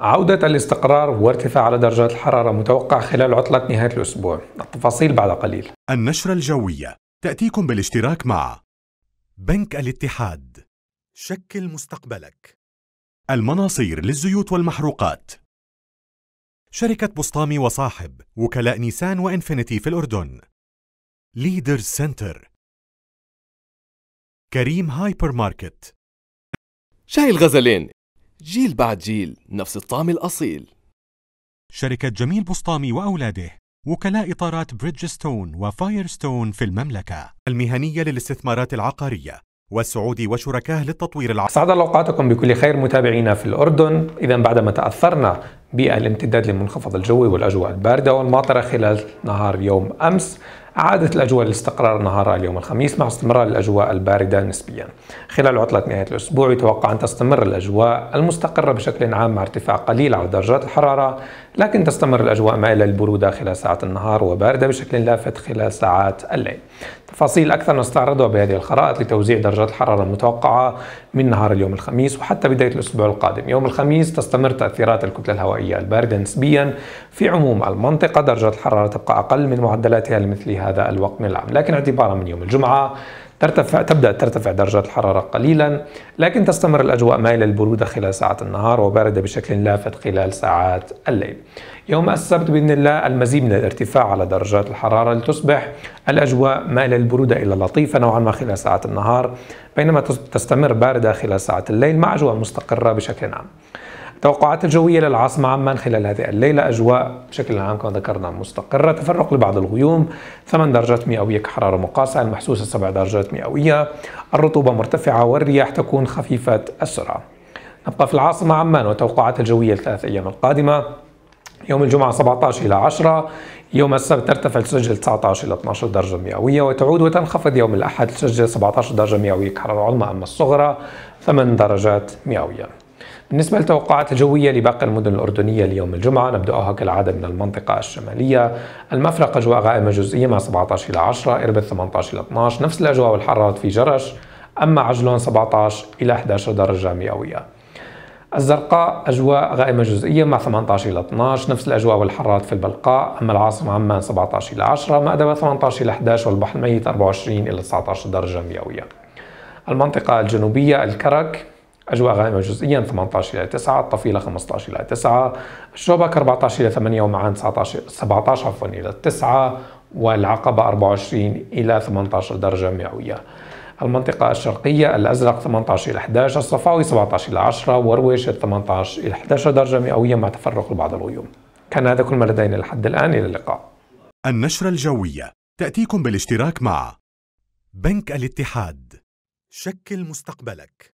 عودة الاستقرار وارتفاع درجات الحرارة متوقع خلال عطلة نهاية الأسبوع التفاصيل بعد قليل النشرة الجوية تأتيكم بالاشتراك مع بنك الاتحاد شكل مستقبلك المناصير للزيوت والمحروقات شركة بسطامي وصاحب وكلاء نيسان وإنفينيتي في الأردن ليدر سنتر كريم هايبر ماركت شاي الغزلين جيل بعد جيل نفس الطعم الأصيل شركة جميل بسطامي وأولاده وكلاء إطارات بريدجستون وفايرستون في المملكة المهنية للاستثمارات العقارية والسعودي وشركاه للتطوير العقاري سعد الله أوقاتكم بكل خير متابعينا في الأردن إذا بعدما تأثرنا بيئة الامتداد للمنخفض الجوي والأجواء الباردة والماطرة خلال نهار يوم أمس عادت الأجواء للاستقرار نهار اليوم الخميس مع استمرار الأجواء الباردة نسبيا خلال عطلة نهاية الأسبوع يتوقع أن تستمر الأجواء المستقرة بشكل عام مع ارتفاع قليل على درجات الحرارة لكن تستمر الأجواء مائلة للبرودة خلال ساعات النهار وباردة بشكل لافت خلال ساعات الليل تفاصيل أكثر نستعرضها بهذه الخرائط لتوزيع درجات الحرارة المتوقعة من نهار اليوم الخميس وحتى بداية الأسبوع القادم يوم الخميس تستمر تأثيرات الكتلة الهوائية الهوائية الباردة نسبيا في عموم المنطقة درجة الحرارة تبقى أقل من معدلاتها لمثل هذا الوقت من العام لكن اعتبارا من يوم الجمعة ترتفع تبدأ ترتفع درجات الحرارة قليلا لكن تستمر الأجواء مائلة للبرودة خلال ساعات النهار وباردة بشكل لافت خلال ساعات الليل يوم السبت بإذن الله المزيد من الارتفاع على درجات الحرارة لتصبح الأجواء مائلة للبرودة إلى لطيفة نوعا ما خلال ساعات النهار بينما تستمر باردة خلال ساعات الليل مع أجواء مستقرة بشكل عام توقعات الجوية للعاصمة عمان خلال هذه الليلة أجواء بشكل عام كما ذكرنا مستقرة تفرق لبعض الغيوم 8 درجات مئوية كحرارة مقاسة المحسوسة 7 درجات مئوية الرطوبة مرتفعة والرياح تكون خفيفة السرعة نبقى في العاصمة عمان وتوقعات الجوية الثلاث أيام القادمة يوم الجمعة 17 إلى 10 يوم السبت ترتفع تسجل 19 إلى 12 درجة مئوية وتعود وتنخفض يوم الأحد تسجل 17 درجة مئوية كحرارة علمى أما الصغرى 8 درجات مئوية بالنسبة للتوقعات الجوية لباقي المدن الأردنية ليوم الجمعة نبدأها كالعادة من المنطقة الشمالية المفرق أجواء غائمة جزئية مع 17 إلى 10 إربد 18 إلى 12 نفس الأجواء والحرارات في جرش أما عجلون 17 إلى 11 درجة مئوية الزرقاء أجواء غائمة جزئية مع 18 إلى 12 نفس الأجواء والحرارات في البلقاء أما العاصمة عمان 17 إلى 10 مأدبة 18 إلى 11 والبحر الميت 24 إلى 19 درجة مئوية المنطقة الجنوبية الكرك أجواء غائمة جزئيا 18 إلى 9 الطفيلة 15 إلى 9 الشوبك 14 إلى 8 ومعان 19 17 عفوا إلى 9 والعقبة 24 إلى 18 درجة مئوية المنطقة الشرقية الأزرق 18 إلى 11 الصفاوي 17 إلى 10 ورويش 18 إلى 11 درجة مئوية مع تفرق لبعض الغيوم كان هذا كل ما لدينا لحد الآن إلى اللقاء النشرة الجوية تأتيكم بالاشتراك مع بنك الاتحاد شكل مستقبلك